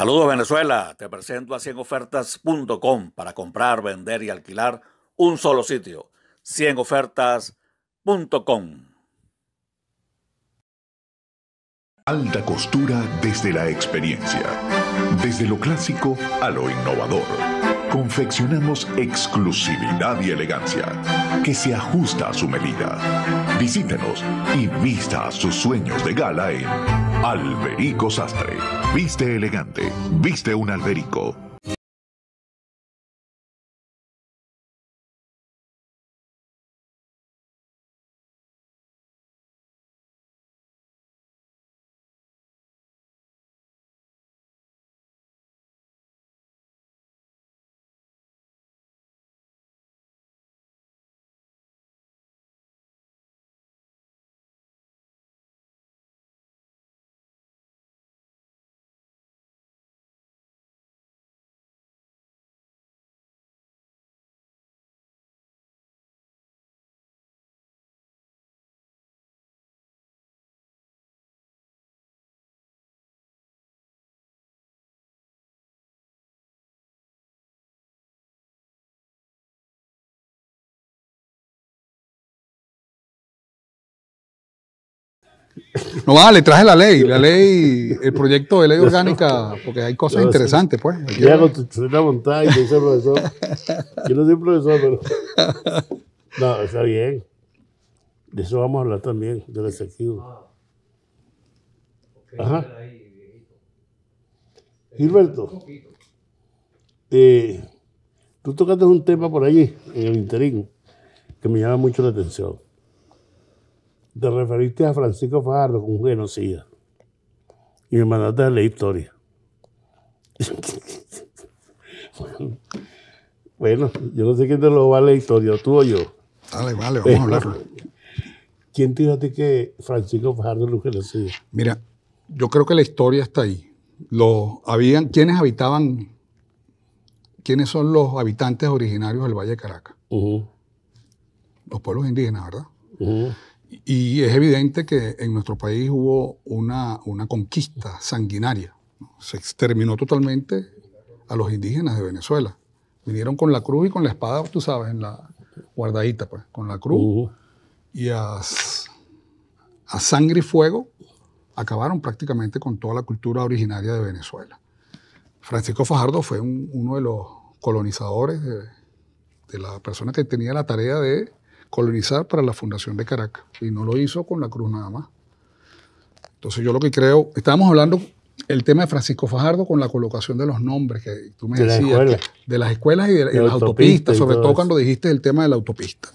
Saludos Venezuela, te presento a 100ofertas.com para comprar, vender y alquilar un solo sitio. 100ofertas.com. Alta costura desde la experiencia, desde lo clásico a lo innovador confeccionamos exclusividad y elegancia que se ajusta a su medida. Visítenos y vista sus sueños de gala en Alberico Sastre. Viste elegante, viste un alberico. No vale, traje la ley, la ley, el proyecto de ley orgánica, porque hay cosas interesantes, pues. Ya lo la yo soy profesor. Yo no soy profesor, pero. No, está bien. De eso vamos a hablar también, del efectivo. Ah, Ajá. Gilberto, eh, tú tocaste un tema por allí, en el interín, que me llama mucho la atención te referiste a Francisco Fajardo como un genocida. Y me mandaste a leer historia. bueno, yo no sé quién te lo va a leer historia, tú o yo. Dale, vale, vamos a hablarlo. ¿Quién te dijo a ti que Francisco Fajardo era un genocida? Mira, yo creo que la historia está ahí. habían, ¿Quiénes habitaban? ¿Quiénes son los habitantes originarios del Valle de Caracas? Los pueblos indígenas, ¿verdad? Y es evidente que en nuestro país hubo una, una conquista sanguinaria. Se exterminó totalmente a los indígenas de Venezuela. Vinieron con la cruz y con la espada, tú sabes, en la guardadita, pues, con la cruz. Uh-huh. Y a, sangre y fuego acabaron prácticamente con toda la cultura originaria de Venezuela. Francisco Fajardo fue uno de los colonizadores, de, de, la persona que tenía la tarea de colonizar para la fundación de Caracas. Y no lo hizo con la cruz nada más. Entonces yo lo que creo, estábamos hablando el tema de Francisco Fajardo con la colocación de los nombres que tú me decías, de las escuelas y de, las autopistas, sobre todo, cuando dijiste el tema de la autopista.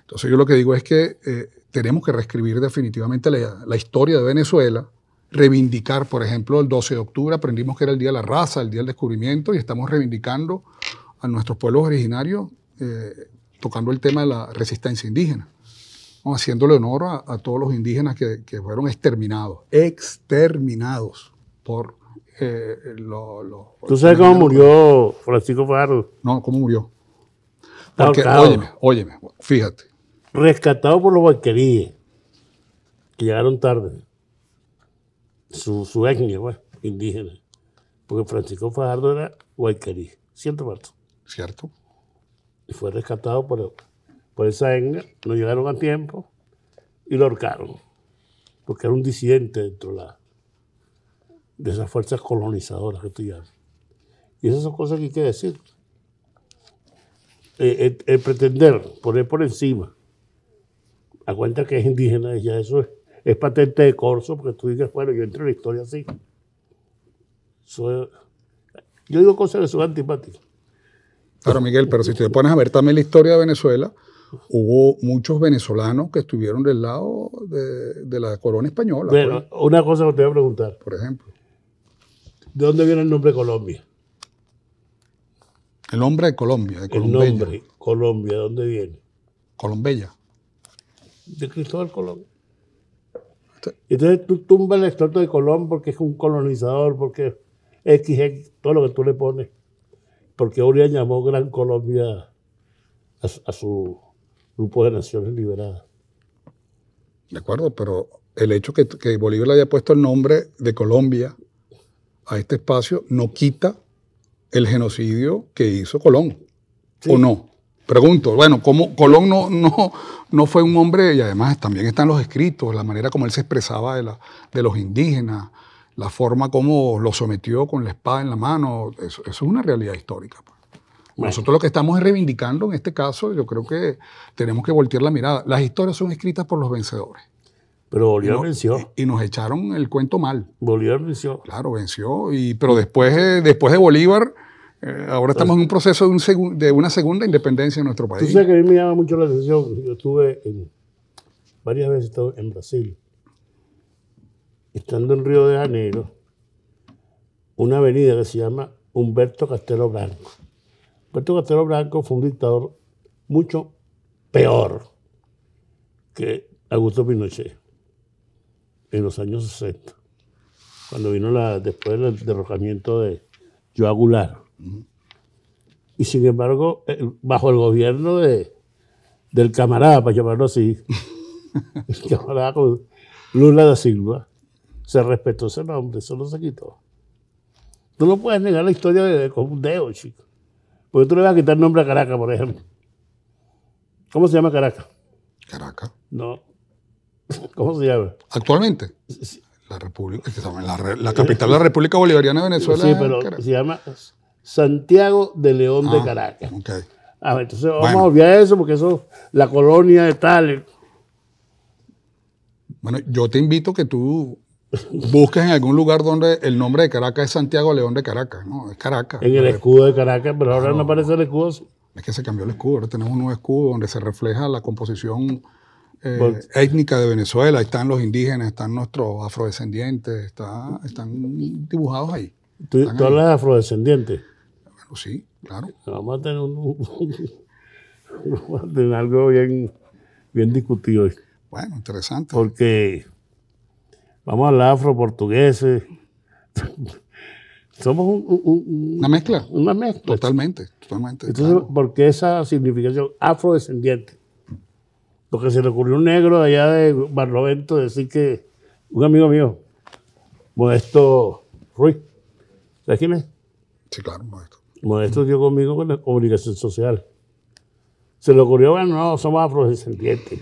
Entonces yo lo que digo es que eh, tenemos que reescribir definitivamente la, historia de Venezuela, reivindicar, por ejemplo, el 12 de octubre aprendimos que era el Día de la Raza, el Día del Descubrimiento, y estamos reivindicando a nuestros pueblos originarios eh, tocando el tema de la resistencia indígena, haciéndole honor a, todos los indígenas que, fueron exterminados, exterminados por eh, los... ¿Tú sabes cómo murió Francisco Fajardo? No, ¿cómo murió? Porque, óyeme, óyeme, fíjate. Rescatado por los vaqueríes, que llegaron tarde. Su, etnia, bueno, pues, indígena. Porque Francisco Fajardo era huayquerí. ¿cierto, Marto? Cierto y fue rescatado por, por esa enga, no llegaron a tiempo y lo ahorcaron, porque era un disidente dentro de, la, de esas fuerzas colonizadoras que tú llamas. Y esas son cosas que hay que decir. Eh, eh, el, pretender poner por encima, a cuenta que es indígena, ya eso es, patente de corso, porque tú dices, bueno, yo entro en la historia así. yo digo cosas que son antipáticas. Claro, Miguel, pero si te pones a ver también la historia de Venezuela, hubo muchos venezolanos que estuvieron del lado de, la corona española. Bueno, pues. una cosa que te voy a preguntar. Por ejemplo. ¿De dónde viene el nombre Colombia? El nombre de Colombia, de Colombia. El nombre, Colombia, ¿de dónde viene? Colombella. De Cristóbal Colón. Este- Entonces tú tumbas el extrato de Colón porque es un colonizador, porque es XX, todo lo que tú le pones porque Oria llamó Gran Colombia a, su grupo de naciones liberadas. De acuerdo, pero el hecho que, que, Bolívar le haya puesto el nombre de Colombia a este espacio no quita el genocidio que hizo Colón, ¿o no? Pregunto, bueno, como Colón no, no, no fue un hombre, y además también están los escritos, la manera como él se expresaba de, la, de los indígenas, la forma como lo sometió con la espada en la mano, eso, es una realidad histórica. Pues. Nosotros lo que estamos es reivindicando en este caso, yo creo que tenemos que voltear la mirada. Las historias son escritas por los vencedores. Pero Bolívar venció. Y, nos echaron el cuento mal. Bolívar venció. Claro, venció. pero después, después de Bolívar, eh, ahora estamos en un proceso de, un de, una segunda independencia en nuestro país. Tú sabes que a mí me llama mucho la atención. Yo estuve varias veces en Brasil estando en Río de Janeiro, una avenida que se llama Humberto Castelo Blanco. Humberto Castelo Blanco fue un dictador mucho peor que Augusto Pinochet en los años 60, cuando vino la, después del derrocamiento de Joao Goulart. Y sin embargo, bajo el gobierno de, del camarada, para llamarlo así, el camarada Lula da Silva, se respetó ese nombre, eso no se quitó. Tú no puedes negar la historia de, con un dedo, chico. Porque tú le vas a quitar nombre a Caracas, por ejemplo. ¿Cómo se llama Caracas? Caracas. No. ¿Cómo se llama? Actualmente. La, República, la, capital de la República Bolivariana de Venezuela. Sí, pero se llama Santiago de León de ah, Caracas. Ok. A ah, ver, entonces vamos a obviar eso porque eso, la colonia de tal. Eh. Bueno, yo te invito que tú busques en algún lugar donde el nombre de Caracas es Santiago León de Caracas, ¿no? Es Caracas. En el escudo de Caracas, pero ahora no, aparece el escudo. Es que se cambió el escudo, ahora tenemos un nuevo escudo donde se refleja la composición eh, étnica de Venezuela, están los indígenas, están nuestros afrodescendientes, están dibujados ahí. ¿Tú, hablas de afrodescendientes? Bueno, sí, claro. Vamos a tener, algo bien, bien discutido. Bueno, interesante. Porque vamos a hablar afroportugueses. Somos una mezcla. Una mezcla. Totalmente, totalmente. Entonces, porque esa significación afrodescendiente? Porque se le ocurrió un negro de allá de Barlovento decir que un amigo mío, Modesto Ruiz, ¿sabes quién es? Sí, claro, Modesto. Modesto dio conmigo con la obligación social. Se le ocurrió, bueno, no, somos afrodescendientes.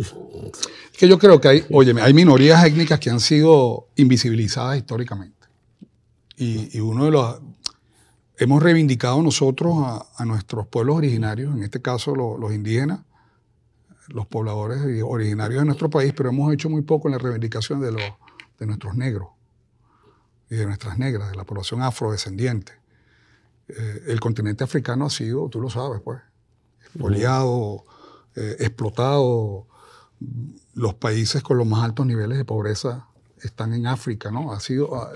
Es que yo creo que hay, oye, hay minorías étnicas que han sido invisibilizadas históricamente. Y, uno de los. Hemos reivindicado nosotros a, nuestros pueblos originarios, en este caso los indígenas, los pobladores originarios de nuestro país, pero hemos hecho muy poco en la reivindicación de, los, de nuestros negros y de nuestras negras, de la población afrodescendiente. Eh, el continente africano ha sido, tú lo sabes, pues, expoliado, eh, explotado, los países con los más altos niveles de pobreza están en África, ¿no? Ha sido, ah,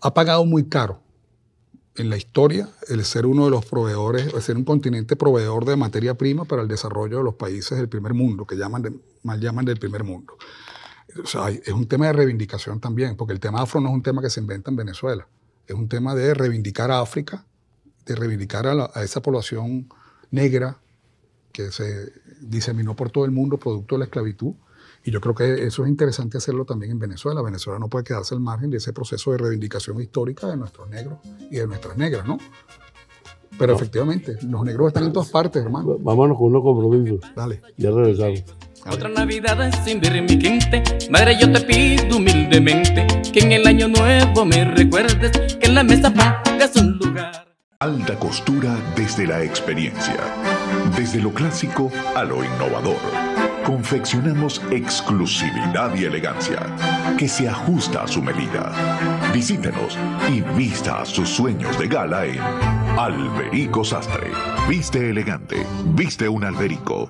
ha pagado muy caro en la historia el ser uno de los proveedores, el ser un continente proveedor de materia prima para el desarrollo de los países del primer mundo, que llaman mal llaman del primer mundo. es un tema de reivindicación también, porque el tema afro no es un tema que se inventa en Venezuela, es un tema de reivindicar a África, de reivindicar a esa población negra, se diseminó por todo el mundo producto de la esclavitud. Y yo creo que eso es interesante hacerlo también en Venezuela. Venezuela no puede quedarse al margen de ese proceso de reivindicación histórica de nuestros negros y de nuestras negras, ¿no? Pero efectivamente, los negros están en todas partes, hermano. Vámonos con los compromisos. Dale. Ya regresamos. Otra Navidad sin ver mi madre yo te pido humildemente que en el año nuevo me recuerdes que en la mesa pagas un lugar. Alta costura desde la experiencia desde lo clásico a lo innovador, confeccionamos exclusividad y elegancia que se ajusta a su medida. Visítenos y vista sus sueños de gala en Alberico Sastre. Viste elegante, viste un alberico.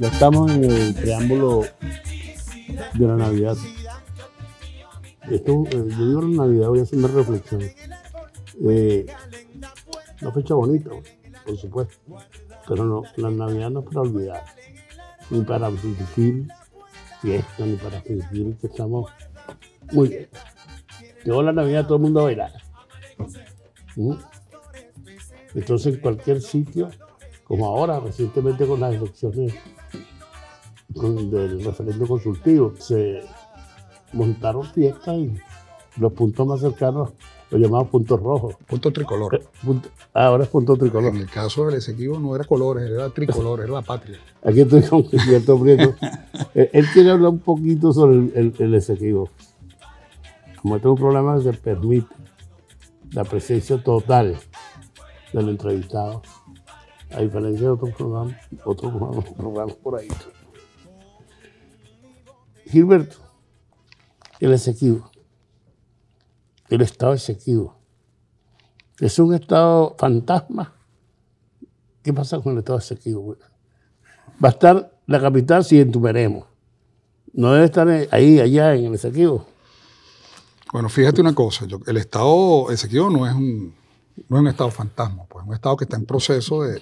Ya estamos en el preámbulo de la Navidad. Eh, yo digo la Navidad, voy a hacer una reflexión. Eh, una fecha bonita, por supuesto, pero no, la Navidad no es para olvidar, ni para fingir fiesta, ni para fingir que estamos muy bien. Llegó la Navidad, todo el mundo a ¿Mm? Entonces, en cualquier sitio, como ahora, recientemente con las elecciones del referendo consultivo. Se montaron fiestas y los puntos más cercanos, lo llamaban puntos rojos. Punto tricolor. Eh, ah, ahora es punto tricolor. En el caso del Esequibo no era colores, era tricolor, era la patria. Aquí estoy con cierto Prieto. Eh, él quiere hablar un poquito sobre el, el, Como este es un programa que se permite la presencia total del entrevistado, a diferencia de otros programas, otros programas por ahí. Gilberto, el Esequibo, el Estado Esequibo. Es un Estado fantasma. ¿Qué pasa con el Estado Esequibo? Va a estar la capital si entumeremos. No debe estar ahí, allá, en el Esequibo. Bueno, fíjate una cosa, el Estado Esequibo no es un, un Estado fantasma, pues, es un Estado que está en proceso de,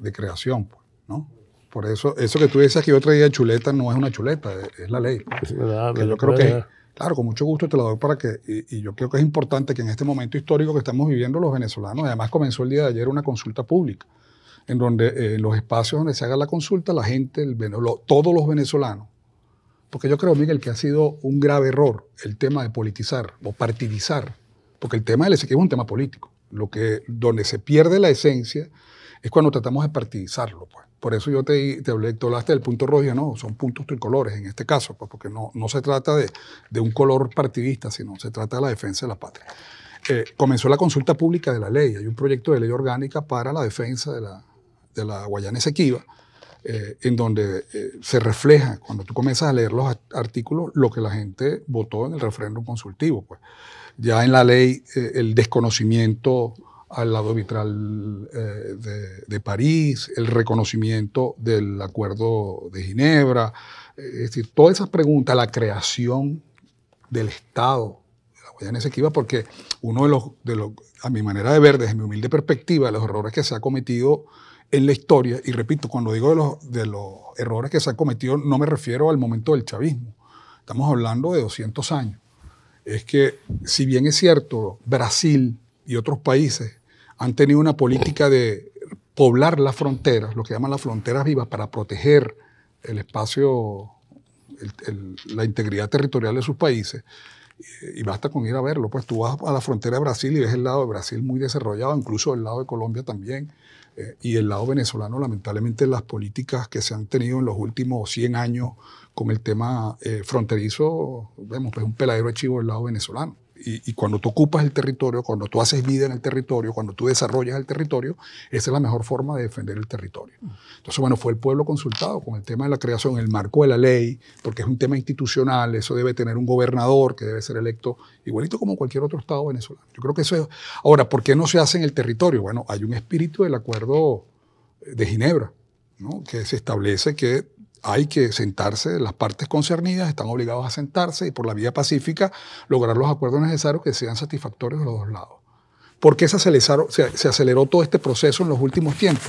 de creación, pues, ¿no? Por eso, eso que tú decías que otro día, chuleta no es una chuleta, es la ley. yo creo que, claro, con mucho gusto te la doy para que, y, yo creo que es importante que en este momento histórico que estamos viviendo los venezolanos, además comenzó el día de ayer una consulta pública, en donde eh, los espacios donde se haga la consulta, la gente, todos los venezolanos, porque yo creo, Miguel, que ha sido un grave error el tema de politizar o partidizar, porque el tema del Ezequiel es un tema político. Lo que, donde se pierde la esencia es cuando tratamos de partidizarlo, pues. Por eso yo te, te hablé, te hablaste del punto rojo, no, son puntos tricolores en este caso, pues porque no, no se trata de, un color partidista, sino se trata de la defensa de la patria. Eh, comenzó la consulta pública de la ley, hay un proyecto de ley orgánica para la defensa de la, de la Guayana Esequiba, eh, en donde eh, se refleja, cuando tú comienzas a leer los artículos, lo que la gente votó en el referéndum consultivo. Pues. Ya en la ley, el desconocimiento al lado vitral eh, de, de, París, el reconocimiento del Acuerdo de Ginebra, es decir, todas esas preguntas, la creación del Estado de la Guayana Esequiba, porque uno de los, de a mi manera de ver, desde mi humilde perspectiva, los errores que se ha cometido en la historia, y repito, cuando digo de los, de los errores que se han cometido, no me refiero al momento del chavismo, estamos hablando de 200 años. Es que, si bien es cierto, Brasil y otros países han tenido una política de poblar las fronteras, lo que llaman las fronteras vivas, para proteger el espacio, la integridad territorial de sus países. Y, basta con ir a verlo. Pues tú vas a la frontera de Brasil y ves el lado de Brasil muy desarrollado, incluso el lado de Colombia también. Eh, y el lado venezolano, lamentablemente, las políticas que se han tenido en los últimos 100 años con el tema eh, fronterizo, vemos, pues un peladero de chivo del lado venezolano y, cuando tú ocupas el territorio, cuando tú haces vida en el territorio, cuando tú desarrollas el territorio, esa es la mejor forma de defender el territorio. Mm. Entonces, bueno, fue el pueblo consultado con el tema de la creación, el marco de la ley, porque es un tema institucional, eso debe tener un gobernador que debe ser electo igualito como cualquier otro Estado venezolano. Yo creo que eso Ahora, ¿por qué no se hace en el territorio? Bueno, hay un espíritu del acuerdo de Ginebra, que se establece que hay que sentarse, las partes concernidas están obligadas a sentarse y por la vía pacífica lograr los acuerdos necesarios que sean satisfactorios de los dos lados. ¿Por qué se aceleró, todo este proceso en los últimos tiempos?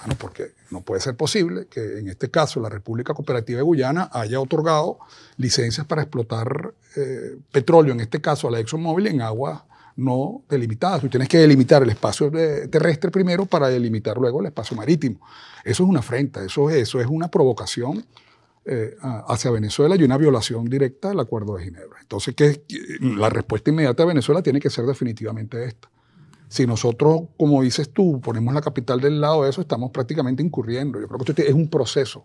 Bueno, porque no puede ser posible que en este caso la República Cooperativa de Guyana haya otorgado licencias para explotar eh, petróleo, en este caso a la ExxonMobil, en aguas no delimitadas. Tú tienes que delimitar el espacio eh, terrestre primero para delimitar luego el espacio marítimo. Eso es una afrenta, eso, eso es una provocación eh, hacia Venezuela y una violación directa del Acuerdo de Ginebra. Entonces, la respuesta inmediata de Venezuela tiene que ser definitivamente esta. Si nosotros, como dices tú, ponemos la capital del lado de eso, estamos prácticamente incurriendo. Yo creo que esto es un proceso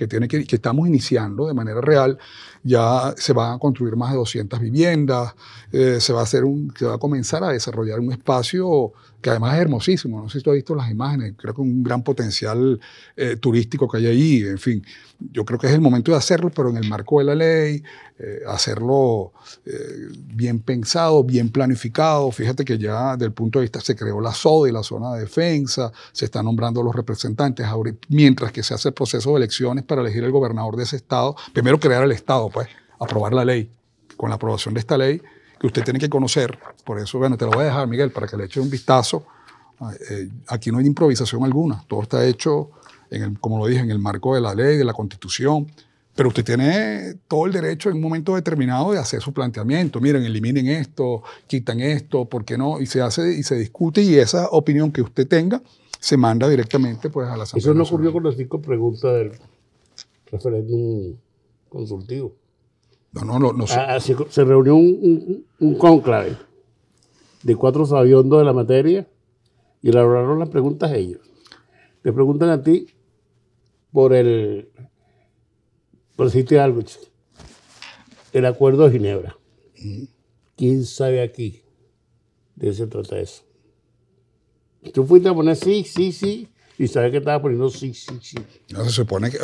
que, tiene que, estamos iniciando de manera real. Ya se van a construir más de 200 viviendas, eh, se, va a hacer un, va a comenzar a desarrollar un espacio que además es hermosísimo. No sé si tú has visto las imágenes, creo que un gran potencial eh, turístico que hay ahí, en fin yo creo que es el momento de hacerlo, pero en el marco de la ley, eh, hacerlo eh, bien pensado, bien planificado. Fíjate que ya del punto de vista se creó la SODE, la zona de defensa, se están nombrando los representantes, mientras que se hace el proceso de elecciones para elegir el gobernador de ese estado, primero crear el estado, pues, aprobar la ley. Con la aprobación de esta ley, que usted tiene que conocer, por eso, bueno, te lo voy a dejar, Miguel, para que le eche un vistazo. Ah, eh, aquí no hay improvisación alguna, todo está hecho como lo dije, en el marco de la ley, de la constitución. Pero usted tiene todo el derecho en un momento determinado de hacer su planteamiento. Miren, eliminen esto, quitan esto, ¿por qué no? Y se hace y se discute y esa opinión que usted tenga se manda directamente pues, a la Asamblea Eso no ocurrió con las cinco preguntas del referéndum consultivo. No, no, no. no ah, ah, se, reunió un, un, conclave de cuatro sabiondos de la materia y elaboraron las preguntas ellos. Te preguntan a ti por el, por decirte algo, el Acuerdo de Ginebra. ¿Quién sabe aquí de qué se trata eso? Tú fuiste a poner sí, sí, sí, y sabes que estaba poniendo sí, sí, sí. No se supone que.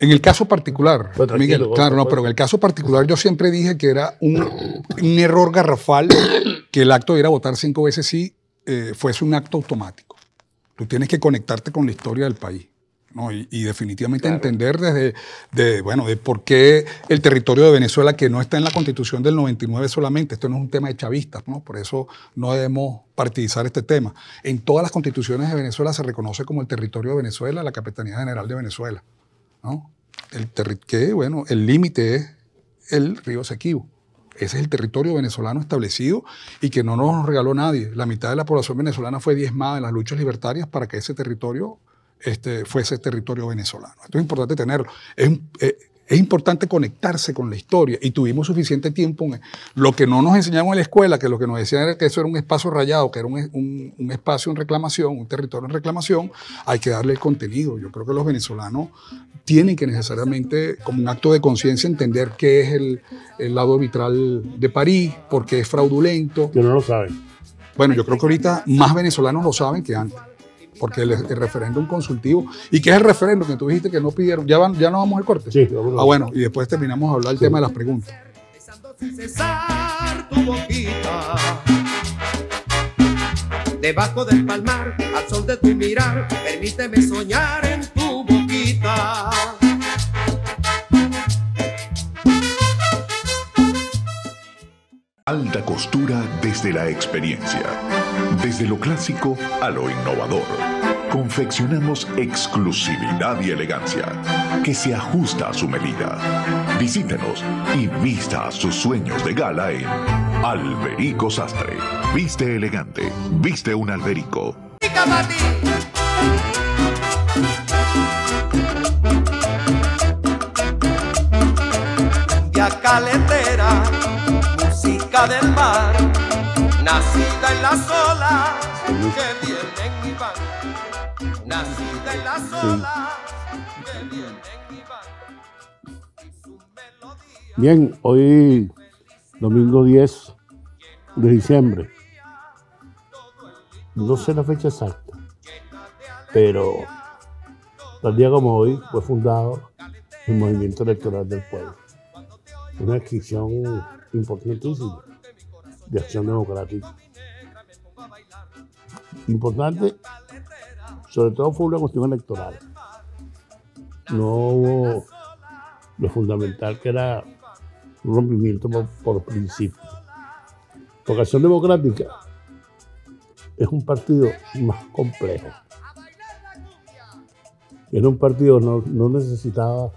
en el caso particular, Miguel, claro, no, pero en el caso particular yo siempre dije que era un, error garrafal que el acto de ir a votar cinco veces sí eh, fuese un acto automático. Tú tienes que conectarte con la historia del país. Y, definitivamente entender desde, bueno, de por qué el territorio de Venezuela, que no está en la constitución del 99 solamente, esto no es un tema de chavistas, ¿no? por eso no debemos partidizar este tema. En todas las constituciones de Venezuela se reconoce como el territorio de Venezuela, la Capitanía General de Venezuela, ¿no? El que, bueno, el límite es el río Sequibo. Ese es el territorio venezolano establecido y que no nos regaló nadie. La mitad de la población venezolana fue diezmada en las luchas libertarias para que ese territorio este, fuese territorio venezolano. Esto es importante tenerlo. Es, importante conectarse con la historia y tuvimos suficiente tiempo. lo que no nos enseñaron en la escuela, que lo que nos decían era que eso era un espacio rayado, que era un, espacio en reclamación, un territorio en reclamación, hay que darle el contenido. Yo creo que los venezolanos tienen que necesariamente, como un acto de conciencia, entender qué es el, el, lado vitral de París, por qué es fraudulento. Que no lo saben. Bueno, yo creo que ahorita más venezolanos lo saben que antes porque el, referéndum consultivo, y qué es el referéndum que tú dijiste que no pidieron, ya, van, ya vamos al corte. ah, bueno, y después terminamos a hablar del tema de las preguntas. del palmar, de tu mirar, permíteme soñar en tu boquita. Alta costura desde la experiencia. Desde lo clásico a lo innovador, confeccionamos exclusividad y elegancia que se ajusta a su medida. Visítenos y vista sus sueños de gala en Alberico Sastre. Viste elegante, viste un alberico. Ya calentera música del mar nacida en las olas que vienen y van, nacida en las olas que vienen y van. Bien, hoy domingo 10 de diciembre. No sé la fecha exacta, pero tal día como hoy fue fundado el movimiento electoral del pueblo. Una descripción importantísima de Acción Democrática. Importante, sobre todo fue una cuestión electoral. No hubo lo fundamental que era un rompimiento por, principio. Porque Acción Democrática es un partido más complejo. Era un partido no, no necesitaba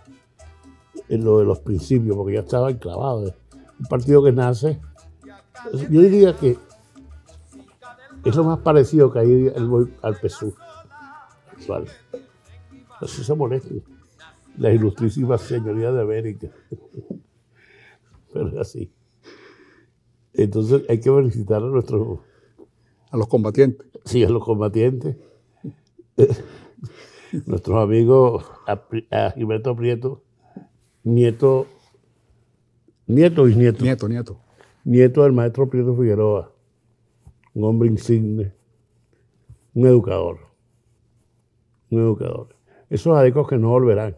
eh, lo de los principios, porque ya estaba enclavado. Un partido que nace yo diría que es lo más parecido que hay al PSU. Vale. Pues se molesta. La ilustrísima señoría de América. Pero es así. Entonces hay que felicitar a nuestros... A los combatientes. Sí, a los combatientes. nuestros amigos, a, Gilberto Prieto, nieto, nieto y nieto. Nieto, nieto nieto del maestro Prieto Figueroa, un hombre insigne, un educador, un educador. Esos adecos que no volverán,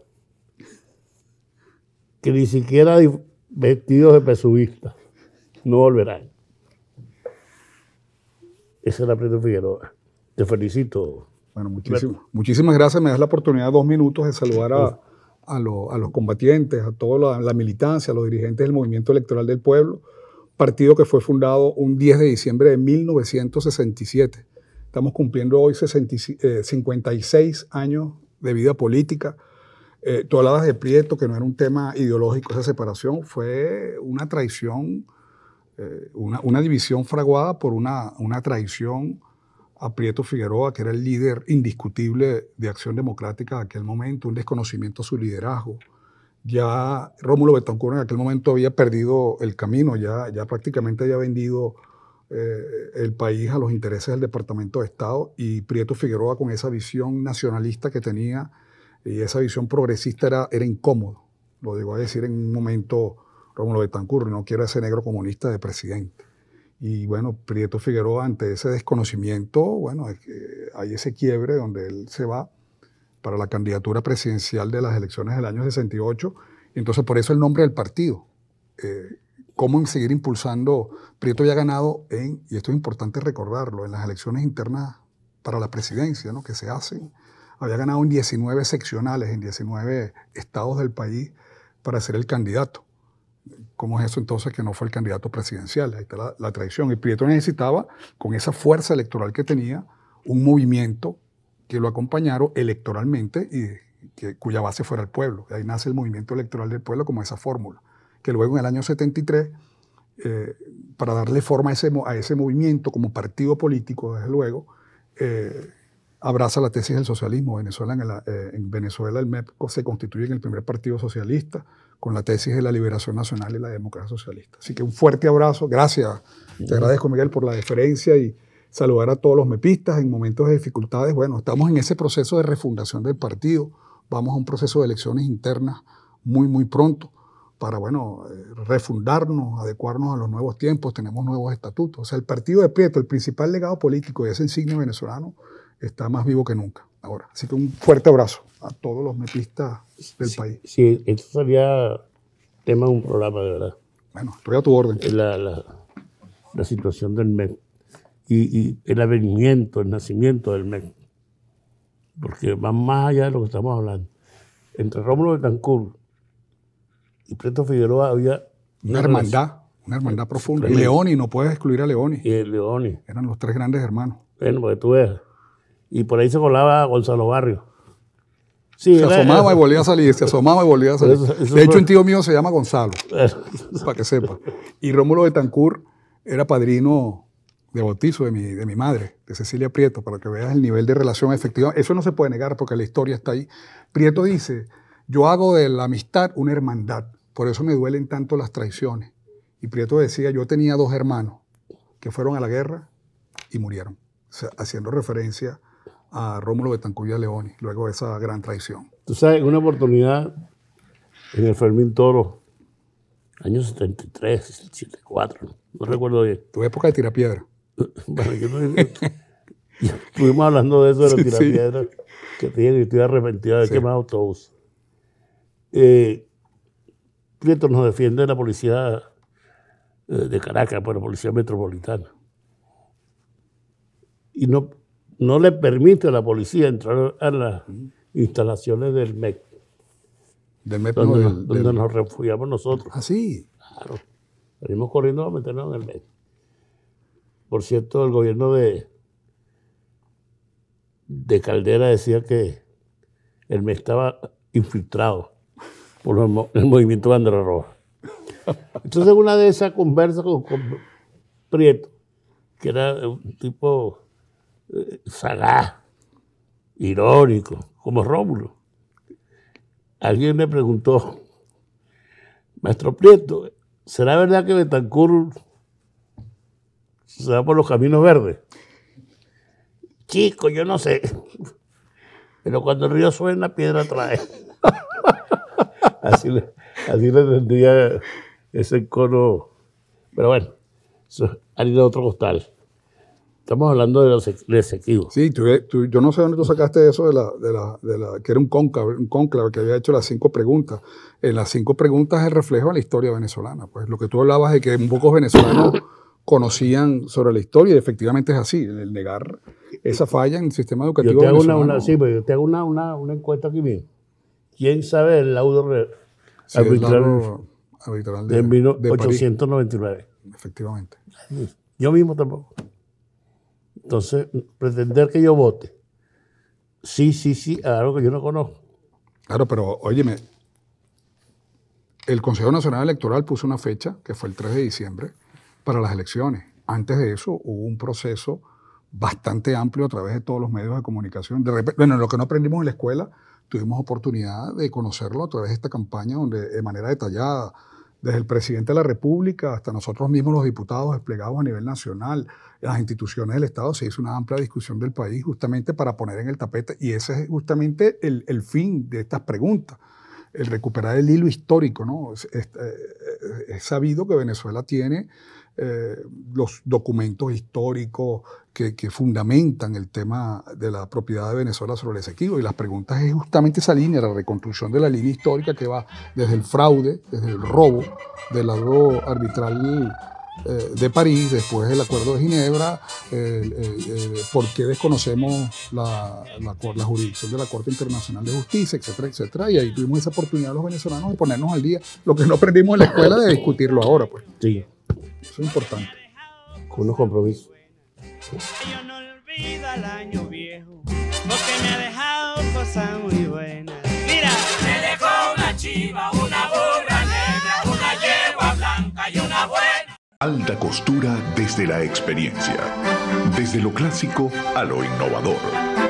que ni siquiera vestidos de pesubistas, no volverán. Ese era Prieto Figueroa. Te felicito. Bueno, muchísimas gracias. Me das la oportunidad, dos minutos, de saludar a, los combatientes, a toda la militancia, a los dirigentes del movimiento electoral del pueblo partido que fue fundado un 10 de diciembre de 1967. Estamos cumpliendo hoy 56 eh, años de vida política. Eh, tú de Prieto, que no era un tema ideológico esa separación, fue una traición, eh, una, división fraguada por una, una traición a Prieto Figueroa, que era el líder indiscutible de Acción Democrática de aquel momento, un desconocimiento a su liderazgo, ya Rómulo Betancourt en aquel momento había perdido el camino, ya, ya prácticamente había vendido eh, el país a los intereses del Departamento de Estado y Prieto Figueroa con esa visión nacionalista que tenía y esa visión progresista era, era incómodo, lo digo a decir en un momento Rómulo Betancourt, no quiero ese negro comunista de presidente. Y bueno, Prieto Figueroa ante ese desconocimiento, bueno, hay ese quiebre donde él se va para la candidatura presidencial de las elecciones del año 68. Entonces, por eso el nombre del partido. Eh, cómo seguir impulsando. Prieto ya ha ganado en, y esto es importante recordarlo, en las elecciones internas para la presidencia, ¿no? que se hacen. Había ganado en 19 seccionales, en 19 estados del país para ser el candidato. ¿Cómo es eso entonces que no fue el candidato presidencial? Ahí está la, la traición. Y Prieto necesitaba, con esa fuerza electoral que tenía, un movimiento que lo acompañaron electoralmente y que, cuya base fuera el pueblo. Y ahí nace el movimiento electoral del pueblo como esa fórmula, que luego en el año 73, eh, para darle forma a ese, a ese, movimiento como partido político, desde luego, eh, abraza la tesis del socialismo. en, eh, en, Venezuela el MEP se constituye en el primer partido socialista con la tesis de la liberación nacional y la democracia socialista. Así que un fuerte abrazo. Gracias. Te agradezco, Miguel, por la deferencia y saludar a todos los mepistas en momentos de dificultades. Bueno, estamos en ese proceso de refundación del partido, vamos a un proceso de elecciones internas muy, muy pronto para, bueno, eh, refundarnos, adecuarnos a los nuevos tiempos, tenemos nuevos estatutos. O sea, el partido de Prieto, el principal legado político de ese insignia venezolano, está más vivo que nunca ahora. Así que un fuerte abrazo a todos los mepistas del país. Sí, esto sería tema de un programa, de verdad. Bueno, estoy a tu orden. La, la situación del MEP y, el avenimiento, el nacimiento del MEC. Porque va más allá de lo que estamos hablando. Entre Rómulo Betancourt y Preto Figueroa había... Una hermandad, una hermandad profunda. Y Leoni, no puedes excluir a Leoni. Y Leoni. Eran los tres grandes hermanos. Bueno, porque tú eres. Y por ahí se colaba Gonzalo Barrio. Sí, se asomaba y volvía a salir, se asomaba y volvía a salir. de hecho, un tío mío se llama Gonzalo, para que sepa. Y Rómulo Betancourt era padrino de bautizo de mi, de mi madre, de Cecilia Prieto, para que veas el nivel de relación efectiva. Eso no se puede negar porque la historia está ahí. Prieto dice, yo hago de la amistad una hermandad, por eso me duelen tanto las traiciones. Y Prieto decía, yo tenía dos hermanos que fueron a la guerra y murieron, haciendo referencia a Rómulo Betancuya Leoni, luego de esa gran traición. Tú sabes, una oportunidad, en el Fermín Toro, año 73, 74, no recuerdo bien. Tu época de tirapiedra. Estuvimos hablando de eso, de los tirapiedra, que tiene y estoy arrepentido de quemar autobús. Eh, nos defiende la policía eh, de Caracas, pues, la policía metropolitana. Y no, no le permite a la policía entrar a las instalaciones del MEC. Del MEC, donde, nos refugiamos nosotros. Ah, sí. Claro. corriendo a meternos en el MEC. Por cierto, el gobierno de, Caldera decía que él me estaba infiltrado por el, movimiento Bandera Roja. Entonces, una de esas conversas con, Prieto, que era un tipo eh, sagaz, irónico, como Rómulo, alguien me preguntó, Maestro Prieto, ¿será verdad que Betancur se va por los caminos verdes. Chico, yo no sé. Pero cuando el río suena, piedra trae. así, le, así le tendría ese cono. Pero bueno, eso ha ido a otro costal. Estamos hablando de los de Sí, yo no sé dónde tú sacaste eso de la, de la, de la que era un cónclave, un conclave que había hecho las cinco preguntas. En eh, las cinco preguntas es reflejo de la historia venezolana. Pues lo que tú hablabas de que poco venezolano conocían sobre la historia y efectivamente es así, el negar esa falla en el sistema educativo. Yo te hago, una, pues, una, una, encuesta aquí mismo. ¿Quién sabe el laudo de, de efectivamente. Yo mismo tampoco. Entonces, pretender que yo vote. Sí, sí, sí, algo que yo no conozco. Claro, pero óyeme, el Consejo Nacional Electoral puso una fecha, que fue el 3 de diciembre, para las elecciones. Antes de eso hubo un proceso bastante amplio a través de todos los medios de comunicación. De bueno, lo que no aprendimos en la escuela, tuvimos oportunidad de conocerlo a través de esta campaña donde de manera detallada, desde el presidente de la República hasta nosotros mismos los diputados desplegados a nivel nacional, las instituciones del Estado, se hizo una amplia discusión del país justamente para poner en el tapete, y ese es justamente el, el fin de estas preguntas, el recuperar el hilo histórico. ¿no? es eh, sabido que Venezuela tiene eh, los documentos históricos que, fundamentan el tema de la propiedad de Venezuela sobre el Esequibo. Y las preguntas es justamente esa línea, la reconstrucción de la línea histórica que va desde el fraude, desde el robo del lado arbitral eh, de París, después del Acuerdo de Ginebra, por qué desconocemos la, la, jurisdicción de la Corte Internacional de Justicia, etcétera, etcétera. Y ahí tuvimos esa oportunidad los venezolanos de ponernos al día, lo que no aprendimos en la escuela, de discutirlo ahora. Pues. Sí. Es importante. Con unos compromisos. Yo no olvido al año viejo, porque me ha dejado cosas muy buenas. Mira, me dejó una chiva, una burra negra, una yegua blanca y una buena. Alta costura desde la experiencia, desde lo clásico a lo innovador.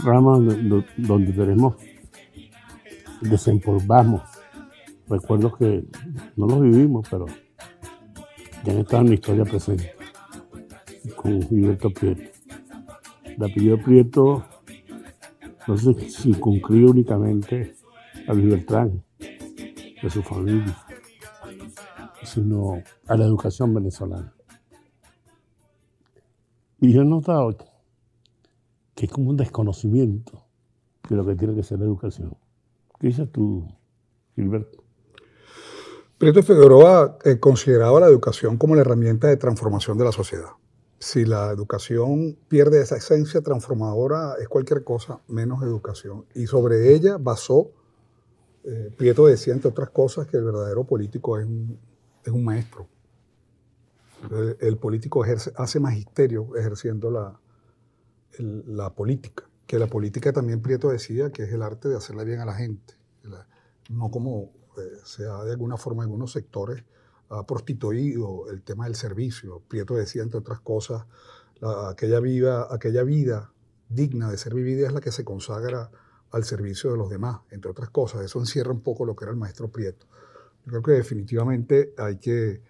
programa donde tenemos desempolvamos recuerdos que no los vivimos, pero ya han estado en la historia presente, con Gilberto Prieto. La apellido Prieto no se circunscribe únicamente a Luis de su familia, sino a la educación venezolana. Y yo he notado es como un desconocimiento de lo que tiene que ser la educación. ¿Qué dices tú, Gilberto? Prieto Figueroa eh, consideraba la educación como la herramienta de transformación de la sociedad. Si la educación pierde esa esencia transformadora, es cualquier cosa menos educación. Y sobre ella basó, eh, Prieto decía, entre otras cosas, que el verdadero político es un, maestro. El, el político ejerce, hace magisterio ejerciendo la, la política, que la política también Prieto decía que es el arte de hacerle bien a la gente, no como sea eh, se ha de alguna forma en algunos sectores ha prostituido el tema del servicio. Prieto decía, entre otras cosas, aquella, vida aquella vida digna de ser vivida es la que se consagra al servicio de los demás, entre otras cosas. Eso encierra un poco lo que era el maestro Prieto. Yo creo que definitivamente hay que,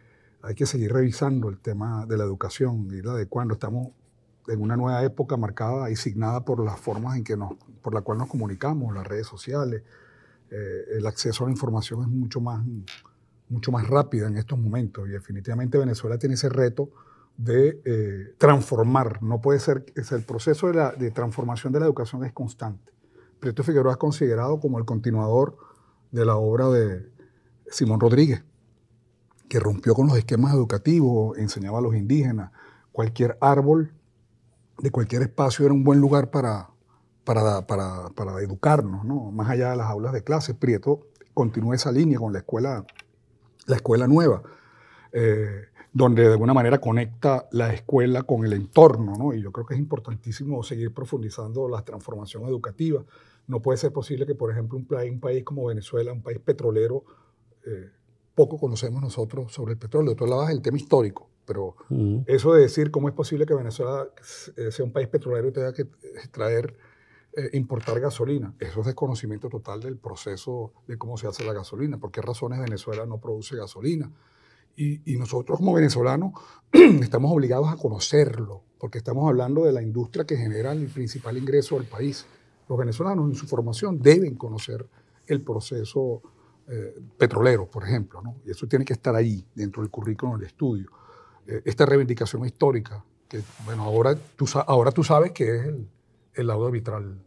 hay que seguir revisando el tema de la educación, y la de cuándo Estamos en una nueva época marcada y signada por las formas en que nos, por la cual nos comunicamos, las redes sociales, eh, el acceso a la información es mucho más, mucho más rápida en estos momentos y definitivamente Venezuela tiene ese reto de eh, transformar. No puede ser, es el proceso de, de transformación de la educación es constante. Prieto Figueroa es considerado como el continuador de la obra de Simón Rodríguez, que rompió con los esquemas educativos, enseñaba a los indígenas. Cualquier árbol de cualquier espacio era un buen lugar para, para, educarnos, ¿no? más allá de las aulas de clases, Prieto continúa esa línea con la escuela, la escuela nueva, eh, donde de alguna manera conecta la escuela con el entorno, y yo creo que es importantísimo seguir profundizando la transformación educativa. No puede ser posible que, por ejemplo, un país, un país como Venezuela, un país petrolero, eh, poco conocemos nosotros sobre el petróleo. Tú hablabas del tema histórico. Pero eso de decir cómo es posible que Venezuela eh, sea un país petrolero y tenga que extraer, eh, eh, importar gasolina, eso es desconocimiento total del proceso de cómo se hace la gasolina. ¿Por qué razones Venezuela no produce gasolina? Y, nosotros como venezolanos estamos obligados a conocerlo, porque estamos hablando de la industria que genera el principal ingreso del país. Los venezolanos en su formación deben conocer el proceso petrolero, por ejemplo, y eso tiene que estar ahí, dentro del currículum del estudio. Eh, esta reivindicación histórica, que bueno, ahora tú, ahora tú sabes que es el, el laudo arbitral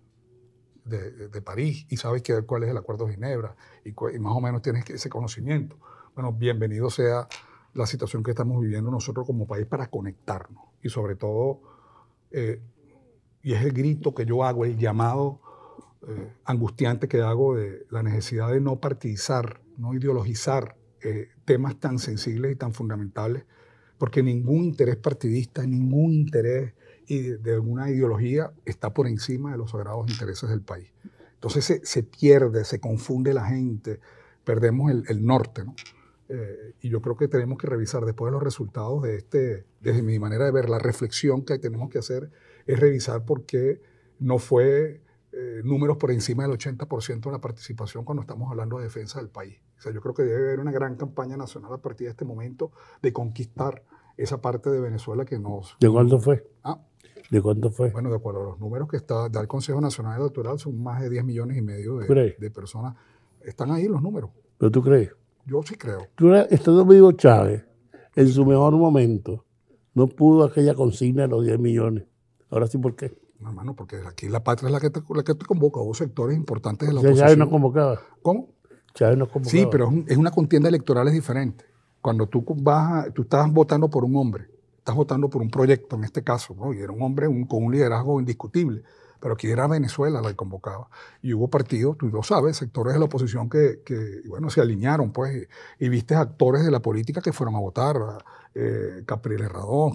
de, de, París y sabes que, cuál es el Acuerdo de Ginebra y, más o menos tienes ese conocimiento. Bueno, bienvenido sea la situación que estamos viviendo nosotros como país para conectarnos y sobre todo, eh, y es el grito que yo hago, el llamado eh, angustiante que hago de la necesidad de no partidizar, no ideologizar temas tan sensibles y tan fundamentales porque ningún interés partidista, ningún interés eh, de alguna ideología está por encima de los sagrados intereses del país. Entonces se, pierde, se confunde la gente, perdemos el, norte. Eh, y yo creo que tenemos que revisar después de los resultados de este, desde mi manera de ver, la reflexión que tenemos que hacer es revisar por qué no fue eh, números por encima del 80% de la participación cuando estamos hablando de defensa del país. O sea, yo creo que debe haber una gran campaña nacional a partir de este momento de conquistar esa parte de Venezuela que nos... ¿De cuándo fue? Ah, ¿De cuánto fue? Bueno, de acuerdo a los números que está, da el Consejo Nacional Electoral, son más de 10 millones y medio de, personas. Están ahí los números. ¿Pero tú crees? Yo sí creo. Tú, este domingo Chávez, en su mejor momento, no pudo aquella consigna de los 10 millones. Ahora sí, ¿por qué? No, hermano, porque aquí la patria es la que te, la que te convoca, sectores importantes de la o sea, oposición. Ya no convocaba. ¿Cómo? Sí, pero es, una contienda electoral es diferente. Cuando tú vas, tú estás votando por un hombre, estás votando por un proyecto en este caso, ¿no? Y era un hombre con un liderazgo indiscutible. Pero aquí era Venezuela la que convocaba. Y hubo partidos, tú lo sabes, sectores de la oposición que, bueno, se alinearon, pues, y, viste actores de la política que fueron a votar, eh, Capriel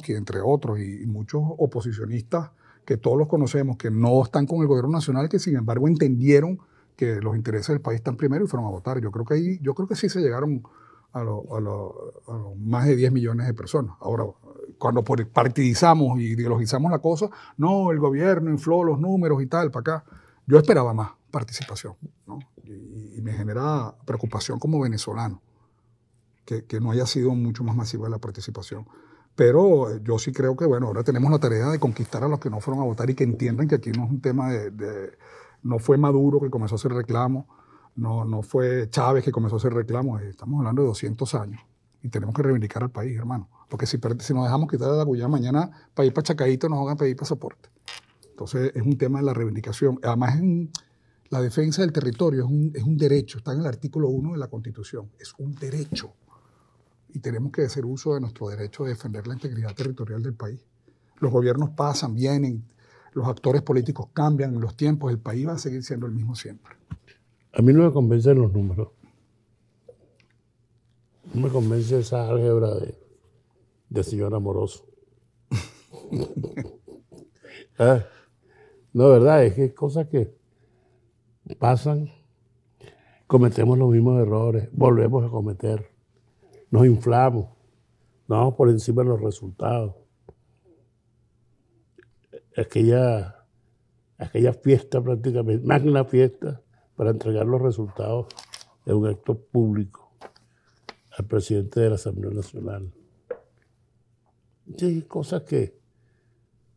entre otros, y, muchos oposicionistas que todos los conocemos, que no están con el gobierno nacional, que sin embargo entendieron que los intereses del país están primero y fueron a votar. Yo creo que ahí, yo creo que sí se llegaron a los más de 10 millones de personas. Ahora, cuando partidizamos y ideologizamos la cosa, no, el gobierno infló los números y tal, para acá. Yo esperaba más participación, ¿no? y, me genera preocupación como venezolano, que, no haya sido mucho más masiva la participación. Pero eh, yo sí creo que, bueno, ahora tenemos la tarea de conquistar a los que no fueron a votar y que entiendan que aquí no es un tema de, no fue Maduro que comenzó a hacer reclamo, no, fue Chávez que comenzó a hacer reclamo, eh, estamos hablando de 200 años y tenemos que reivindicar al país, hermano. Porque si, si nos dejamos quitar de la mañana, ir para chacadito nos van a pedir pasaporte. Entonces es un tema de la reivindicación. Además, en la defensa del territorio es un, es un, derecho, está en el artículo 1 de la Constitución, es un derecho. Y tenemos que hacer uso de nuestro derecho de defender la integridad territorial del país. Los gobiernos pasan, vienen, los actores políticos cambian, los tiempos, el país va a seguir siendo el mismo siempre. A mí no me convencen los números. No me convence esa álgebra de, de señor amoroso. Ah, no, verdad, es que hay cosas que pasan, cometemos los mismos errores, volvemos a cometer, nos inflamos, nos vamos por encima de los resultados aquella, aquella fiesta prácticamente, magna fiesta, para entregar los resultados de un acto público al presidente de la Asamblea Nacional. Sí, cosas que,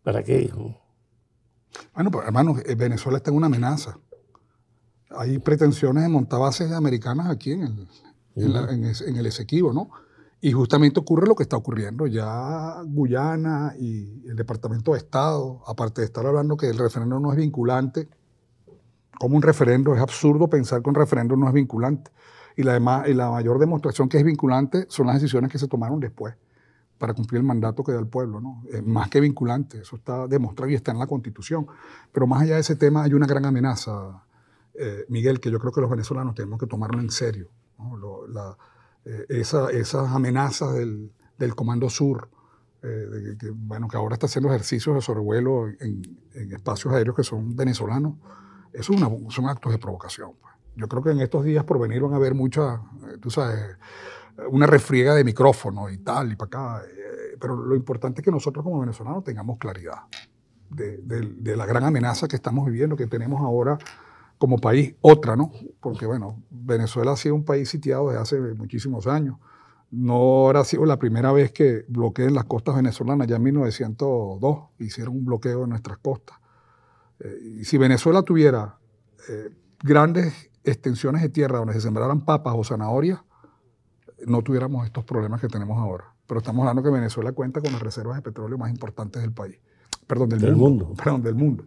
¿para qué? hijo? Bueno, pues, hermano, eh, Venezuela está en una amenaza. Hay pretensiones de montar bases americanas aquí en el, en, en el Esequibo, ¿no? Y justamente ocurre lo que está ocurriendo. Ya Guyana y el Departamento de Estado, aparte de estar hablando que el referendo no es vinculante, como un referendo es absurdo pensar que un referendo no es vinculante. Y la, y la mayor demostración que es vinculante son las decisiones que se tomaron después para cumplir el mandato que da el pueblo. ¿no? Es más que vinculante, eso está demostrado y está en la Constitución. Pero más allá de ese tema hay una gran amenaza, eh, Miguel, que yo creo que los venezolanos tenemos que tomarlo en serio. ¿no? Eh, esa, esas amenazas del, del Comando Sur, eh, que, bueno, que ahora está haciendo ejercicios de sobrevuelo en, en espacios aéreos que son venezolanos, es son actos de provocación. Pues. Yo creo que en estos días por venir van a haber mucha, eh, tú sabes, una refriega de micrófono y tal y para acá. Pero lo importante es que nosotros como venezolanos tengamos claridad de, de, de la gran amenaza que estamos viviendo, que tenemos ahora como país, otra, ¿no? Porque, bueno, Venezuela ha sido un país sitiado desde hace muchísimos años. No ha sido la primera vez que bloqueen las costas venezolanas. Ya en 1902 hicieron un bloqueo de nuestras costas. Eh, y si Venezuela tuviera eh, grandes extensiones de tierra donde se sembraran papas o zanahorias, no tuviéramos estos problemas que tenemos ahora. Pero estamos hablando que Venezuela cuenta con las reservas de petróleo más importantes del país. Perdón, del, mundo. Perdón, del mundo.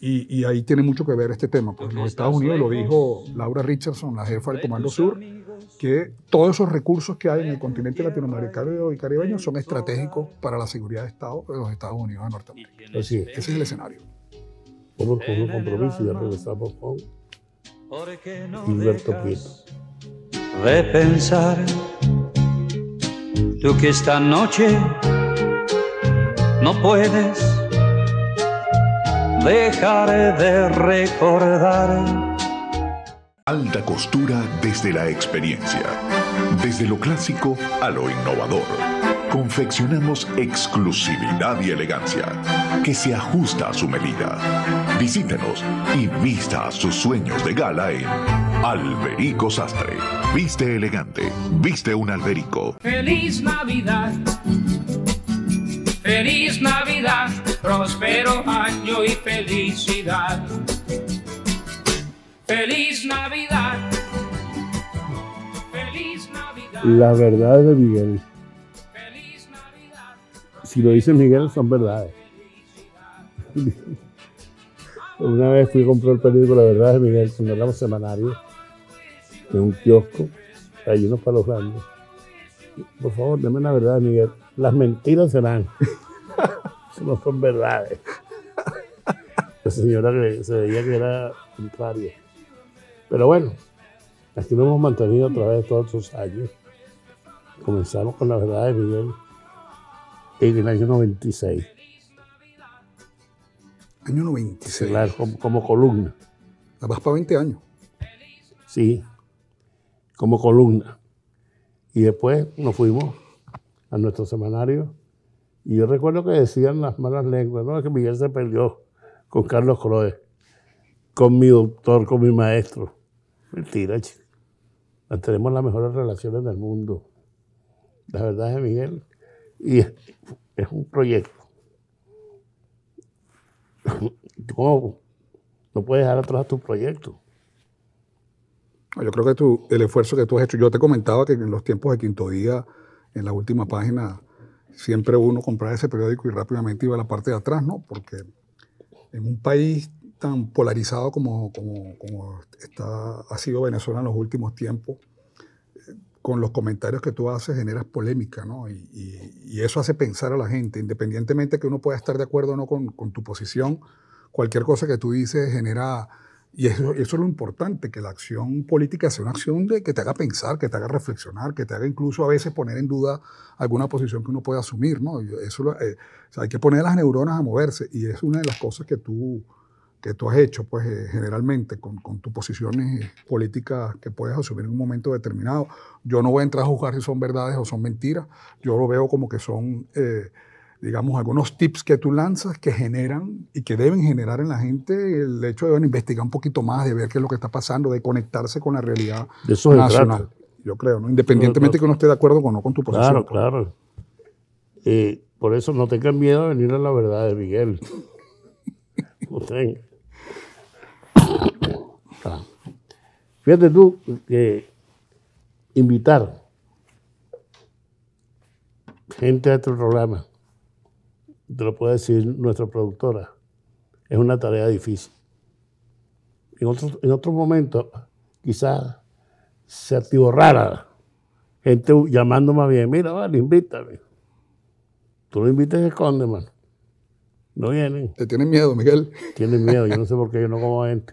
Y, ahí tiene mucho que ver este tema. Pues los Estados Unidos lo dijo Laura Richardson, la jefa del Comando Sur, que todos esos recursos que hay en el continente latinoamericano y caribeño son estratégicos para la seguridad de Estado de los Estados Unidos de Norteamérica. Ese es el escenario. Vamos con un compromiso y Gilberto Prieto. De tú que esta noche no puedes dejaré de recordar. Alta costura desde la experiencia. Desde lo clásico a lo innovador. Confeccionamos exclusividad y elegancia que se ajusta a su medida. Visítenos y vista sus sueños de gala en Alberico Sastre. Viste elegante, viste un alberico. Feliz Navidad Feliz Navidad, próspero año y felicidad. Feliz Navidad. Feliz Navidad. La verdad de Miguel. Feliz Navidad. Si lo dice Miguel, son verdades. Una vez fui a comprar el periódico La Verdad de Miguel, cuando hablamos semanario, en un kiosco, hay unos palos grandes. Por favor, deme la verdad, Miguel. Las mentiras serán no son verdades. La señora se veía que era contraria. Pero bueno, aquí lo hemos mantenido a través de todos esos años. Comenzamos con la verdad de Miguel en el año 96. Año 96. Claro, como, columna. columna. más para 20 años. Sí, como columna. Y después nos fuimos a nuestro semanario y yo recuerdo que decían las malas lenguas, ¿no? que Miguel se perdió con Carlos Croe, con mi doctor, con mi maestro. Mentira, chico. Tenemos las mejores relaciones del mundo. La verdad es, Miguel, y es, un proyecto. ¿Cómo? No puedes dejar atrás tu proyecto. Yo creo que tú el esfuerzo que tú has hecho, yo te comentaba que en los tiempos de Quinto Día, en la última página, siempre uno compraba ese periódico y rápidamente iba a la parte de atrás, ¿no? Porque en un país tan polarizado como, como, ha sido Venezuela en los últimos tiempos, eh, con los comentarios que tú haces generas polémica, ¿no? Y, eso hace pensar a la gente, independientemente que uno pueda estar de acuerdo o no con, con tu posición, cualquier cosa que tú dices genera y eso, es lo importante, que la acción política sea una acción de, que te haga pensar, que te haga reflexionar, que te haga incluso a veces poner en duda alguna posición que uno pueda asumir. ¿no? Eso, eh, hay que poner las neuronas a moverse y es una de las cosas que tú, que tú has hecho pues, eh, generalmente con, con, tus posiciones políticas que puedes asumir en un momento determinado. Yo no voy a entrar a juzgar si son verdades o son mentiras. Yo lo veo como que son... Eh, digamos, algunos tips que tú lanzas que generan y que deben generar en la gente el hecho de investigar un poquito más, de ver qué es lo que está pasando, de conectarse con la realidad de eso nacional. Yo creo, independientemente de que uno esté de acuerdo o no con tu posición. Claro, claro. Eh, por eso no tengan miedo de venir a la verdad de Miguel. Ah. Fíjate tú que invitar gente a este programa te lo puede decir nuestra productora, es una tarea difícil. En otros en momentos, quizás se atiborrara gente llamándome más bien, mira, vale, invítame. Tú lo invites, y esconde, mano. No vienen. Te tienen miedo, Miguel. Tienen miedo, yo no sé por qué, yo no como gente.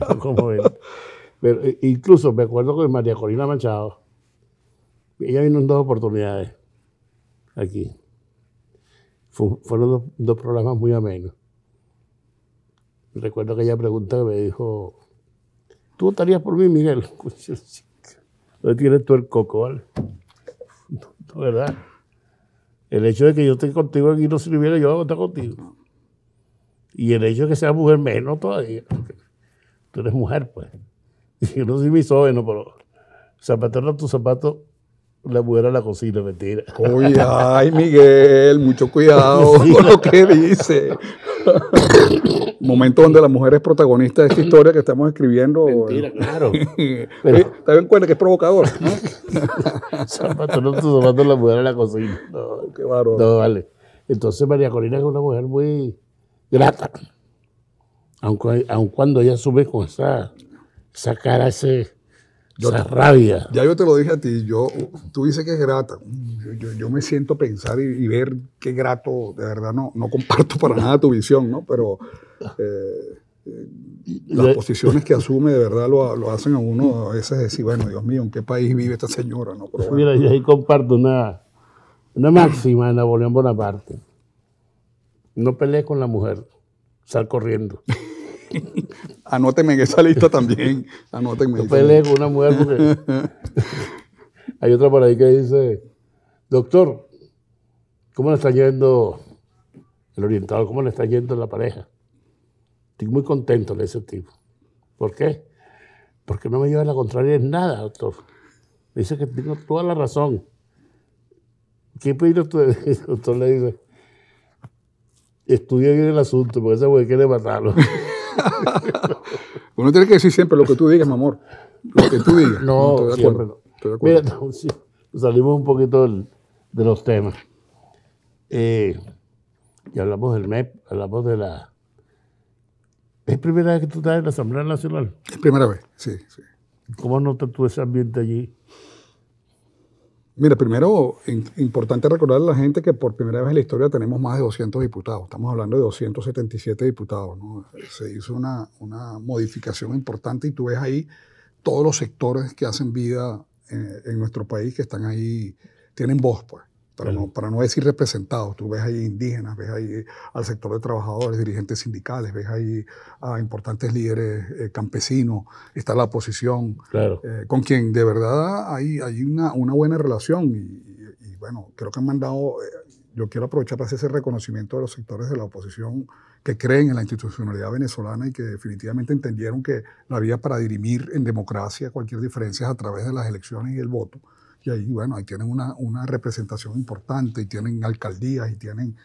No, como gente. Pero eh, incluso me acuerdo que María Corina Machado, ella vino en dos oportunidades aquí. Fueron dos, programas muy amenos. Recuerdo que ella que me dijo, ¿tú votarías por mí, Miguel? Pues ¿Dónde tienes tú el coco, vale? ¿Verdad? El hecho de que yo esté contigo aquí no sirviera, yo voy a votar contigo. Y el hecho de que sea mujer, menos todavía. Tú eres mujer, pues. Y yo no soy misógeno, pero zapatero a tu zapato la mujer a la cocina, mentira. Uy, ay, Miguel, mucho cuidado con lo que dice. Momento donde la mujer es protagonista de esta historia que estamos escribiendo. Mentira, claro. Pero, ¿Te cuenta que es provocador? ¿no? Zapato, no la mujer a la cocina. No, qué baro. No, vale. Entonces María Corina es una mujer muy grata. Aunque, aun cuando ella sube con esa, esa cara, ese esa rabia. Ya yo te lo dije a ti, yo, tú dices que es grata. Yo, me siento pensar y, ver qué grato, de verdad no, no comparto para nada tu visión, ¿no? Pero eh, las posiciones que asume de verdad lo, hacen a uno a veces decir, bueno, Dios mío, ¿en qué país vive esta señora? ¿no? Mira, yo ahí comparto una, una máxima de Napoleón Bonaparte. No pelees con la mujer, sal corriendo. Anótenme en esa lista también. Anótenme. con una mujer hay otra por ahí que dice, doctor, ¿cómo le está yendo el orientado? ¿Cómo le está yendo la pareja? Estoy muy contento, de ese tipo. ¿Por qué? Porque no me lleva la contraria en nada, doctor. Dice que tengo toda la razón. ¿Qué pedir usted? El doctor le dice, estudia bien el asunto, porque ese güey quiere matarlo. Uno tiene que decir siempre lo que tú digas, mi amor. Lo que tú digas. No, salimos un poquito de los temas. Eh, y hablamos del MEP, hablamos de la... ¿Es primera vez que tú estás en la Asamblea Nacional? Es primera vez, sí, sí. ¿Cómo notas tú ese ambiente allí? Mira, primero, importante recordar a la gente que por primera vez en la historia tenemos más de 200 diputados. Estamos hablando de 277 diputados. ¿no? Se hizo una, modificación importante y tú ves ahí todos los sectores que hacen vida en, eh, en nuestro país que están ahí, tienen voz, pues para, no, para no decir representados. Tú ves ahí indígenas, ves ahí eh, al sector de trabajadores, dirigentes sindicales, ves ahí a importantes líderes eh, campesinos, está la oposición, claro. Eh, con quien de verdad hay, hay una, buena relación. Y, bueno, creo que han mandado, yo quiero aprovechar para hacer ese reconocimiento de los sectores de la oposición que creen en la institucionalidad venezolana y que definitivamente entendieron que la vía para dirimir en democracia cualquier diferencia a través de las elecciones y el voto. Y ahí, bueno, ahí tienen una, una representación importante y tienen alcaldías y tienen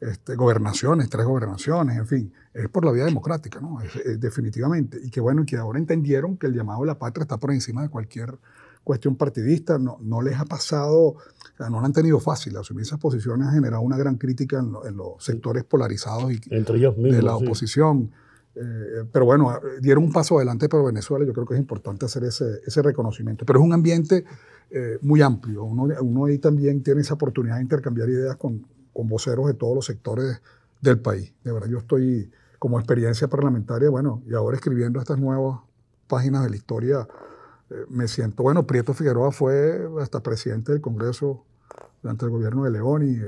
este, gobernaciones, tres gobernaciones, en fin, es por la vía democrática, ¿no? definitivamente. Y que bueno, que ahora entendieron que el llamado a la patria está por encima de cualquier cuestión partidista, no, no les ha pasado, no lo han tenido fácil, asumir esas posiciones ha generado una gran crítica en, los sectores polarizados y Entre ellos de la oposición. Eh, pero bueno, ah, dieron un paso adelante para Venezuela, yo creo que es importante hacer ese, reconocimiento. Pero es un ambiente eh, muy amplio, uno, uno, ahí también tiene esa oportunidad de intercambiar ideas con, voceros de todos los sectores del país. De verdad, yo estoy como experiencia parlamentaria, bueno, y ahora escribiendo estas nuevas páginas de la historia, eh, me siento, bueno, Prieto Figueroa fue hasta presidente del Congreso durante el gobierno de León y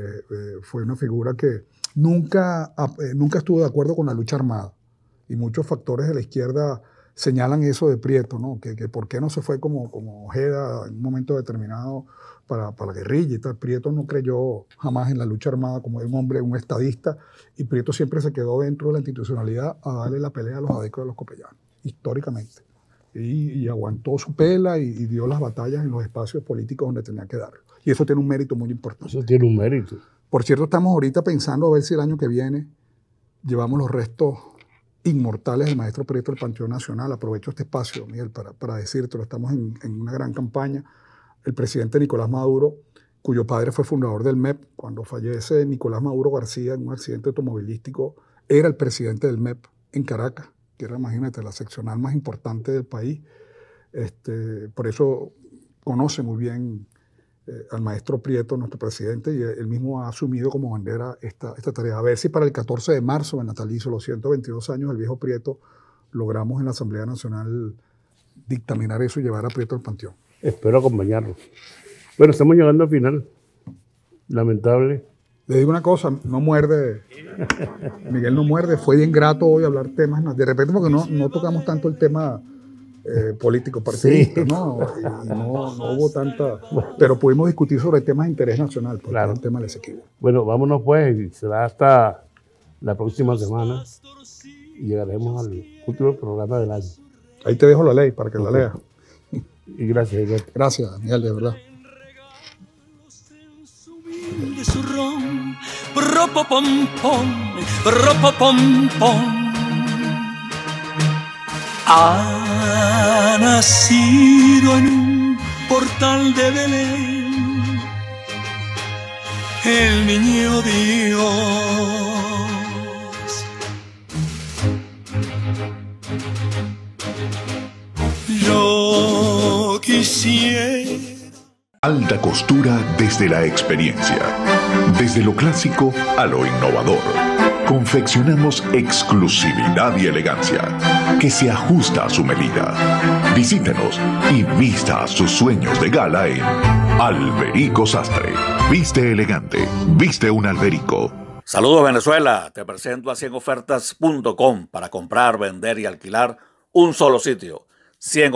fue una figura que nunca, nunca estuvo de acuerdo con la lucha armada y muchos factores de la izquierda señalan eso de Prieto, ¿no? Que, que por qué no se fue como, como Ojeda en un momento determinado para, para, la guerrilla y tal. Prieto no creyó jamás en la lucha armada como un hombre, un estadista, y Prieto siempre se quedó dentro de la institucionalidad a darle la pelea a los adecos de los copellanos, históricamente. Y, aguantó su pela y, dio las batallas en los espacios políticos donde tenía que darlo. Y eso tiene un mérito muy importante. Eso tiene un mérito. Por cierto, estamos ahorita pensando a ver si el año que viene llevamos los restos inmortales del maestro Prieto del Panteón Nacional. Aprovecho este espacio, Miguel, para, para decírtelo. Estamos en, una gran campaña. El presidente Nicolás Maduro, cuyo padre fue fundador del MEP, cuando fallece Nicolás Maduro García en un accidente automovilístico, era el presidente del MEP en Caracas, que era, imagínate, la seccional más importante del país. Este, por eso conoce muy bien eh, al maestro Prieto, nuestro presidente, y él mismo ha asumido como bandera esta, esta tarea. A ver si para el 14 de marzo, en natalicio, los 122 años del viejo Prieto, logramos en la Asamblea Nacional dictaminar eso y llevar a Prieto al panteón. Espero acompañarlo. Bueno, estamos llegando al final. Lamentable. Le digo una cosa, no muerde. Miguel no muerde. Fue bien grato hoy hablar temas. De repente, porque no, no tocamos tanto el tema eh, político partidista, ¿no? ¿no? hubo tanta. Pero pudimos discutir sobre temas de interés nacional, claro. el tema del Bueno, vámonos pues, será hasta la próxima semana y llegaremos al último programa del año. Ahí te dejo la ley para que la lea Y gracias, Gracias, Daniel de verdad. Ha nacido en un portal de Belén el niño Dios. Yo quisiera Alta costura desde la experiencia. Desde lo clásico a lo innovador. Confeccionamos exclusividad y elegancia que se ajusta a su medida. Visítenos y vista sus sueños de gala en Alberico Sastre. Viste elegante, viste un alberico. Saludos Venezuela, te presento a 100 para comprar, vender y alquilar un solo sitio. 100